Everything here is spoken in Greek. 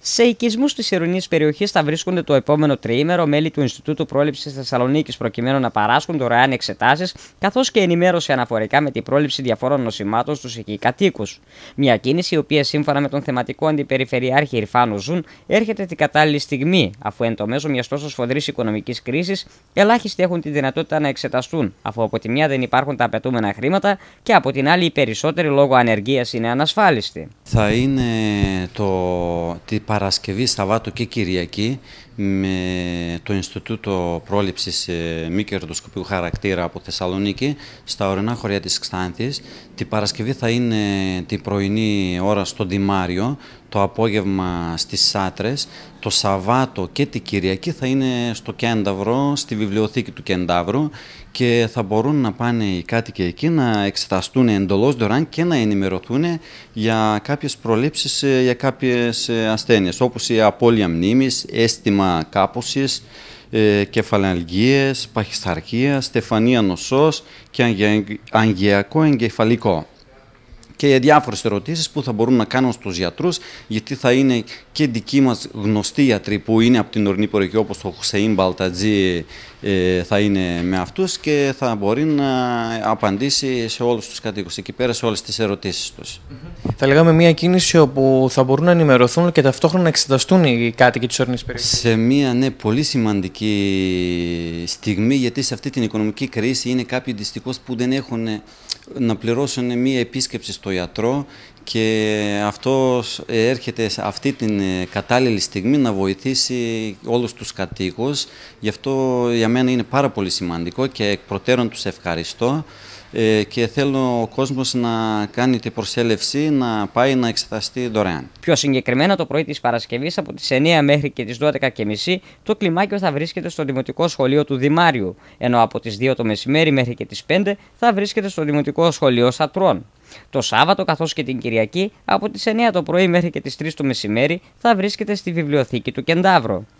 Σε οικισμούς της ειρηνή περιοχής θα βρίσκονται το επόμενο τριήμερο μέλη του Ινστιτούτου Πρόληψης Θεσσαλονίκης προκειμένου να παράσχουν δωρεάν εξετάσεις καθώς και ενημέρωση αναφορικά με την πρόληψη διαφόρων νοσημάτων στους εκεί κατοίκους. Μια κίνηση η οποία σύμφωνα με τον θεματικό αντιπεριφερειάρχη Ιρφάνου Ζουν έρχεται την κατάλληλη στιγμή, αφού εν το μέσο μιας τόσο σφοδρής οικονομικής κρίσης ελάχιστοι έχουν τη δυνατότητα να εξεταστούν, αφού από τη μια δεν υπάρχουν τα απαιτούμενα χρήματα και από την άλλη οι περισσότεροι λόγω ανεργίας είναι ανασφάλιστοι. Θα είναι το, Παρασκευή, Σαββάτο και Κυριακή με το Ινστιτούτο Πρόληψης ε, Μη Κερδοσκοπικού Χαρακτήρα από Θεσσαλονίκη στα ορεινά χωριά της Ξάνθης. Τη Παρασκευή θα είναι την πρωινή ώρα στο Δημάριο, το απόγευμα στις Σάτρες, το Σαββάτο και την Κυριακή θα είναι στο Κένταυρο, στη βιβλιοθήκη του Κένταυρου και θα μπορούν να πάνε οι κάτοικοι εκεί να εξεταστούν εντολώς δωράν και να ενημερωθούν για κάποιες προλήψεις, ε, για κάποιες ε, ασθένειες όπως η απώλεια μνήμης, αίσθημα κάπωσης, ε, κεφαλαλγίες, παχυσαρκίας, στεφανία νοσός και αγγειακό εγκεφαλικό και για διάφορες ερωτήσεις που θα μπορούν να κάνουν στους γιατρούς, γιατί θα είναι και δικοί μας γνωστοί γιατροί που είναι από την ορεινή περιοχή, όπως ο Χουσέιν Μπαλτατζή, ε, θα είναι με αυτούς και θα μπορεί να απαντήσει σε όλους τους κατοίκους εκεί πέρα, σε όλες τις ερωτήσεις τους. Θα λέγαμε μια κίνηση όπου θα μπορούν να ενημερωθούν και ταυτόχρονα να εξεταστούν οι κάτοικοι της ορεινής περιοχής. Σε μια ναι, πολύ σημαντική στιγμή, γιατί σε αυτή την οικονομική κρίση είναι κάποιοι δυστυχώς που δεν έχουν να πληρώσουν μία επίσκεψη στο ιατρό και αυτός ε, έρχεται σε αυτή την ε, κατάλληλη στιγμή να βοηθήσει όλους τους κατοίκους. Γι' αυτό για μένα είναι πάρα πολύ σημαντικό και εκ προτέρων τους ευχαριστώ. Ε, και θέλω ο κόσμος να κάνει την προσέλευση να πάει να εξεταστεί δωρεάν. Πιο συγκεκριμένα το πρωί της Παρασκευής από τις 9 μέχρι και τις 12.30 το κλιμάκιο θα βρίσκεται στο Δημοτικό Σχολείο του Δημάριου, ενώ από τις 2 το μεσημέρι μέχρι και τις 5 θα βρίσκεται στο Δημοτικό Σχολείο Σατρών. Το Σάββατο καθώς και την Κυριακή από τις 9 το πρωί μέχρι και τις 3 το μεσημέρι θα βρίσκεται στη βιβλιοθήκη του Κεντάβρο.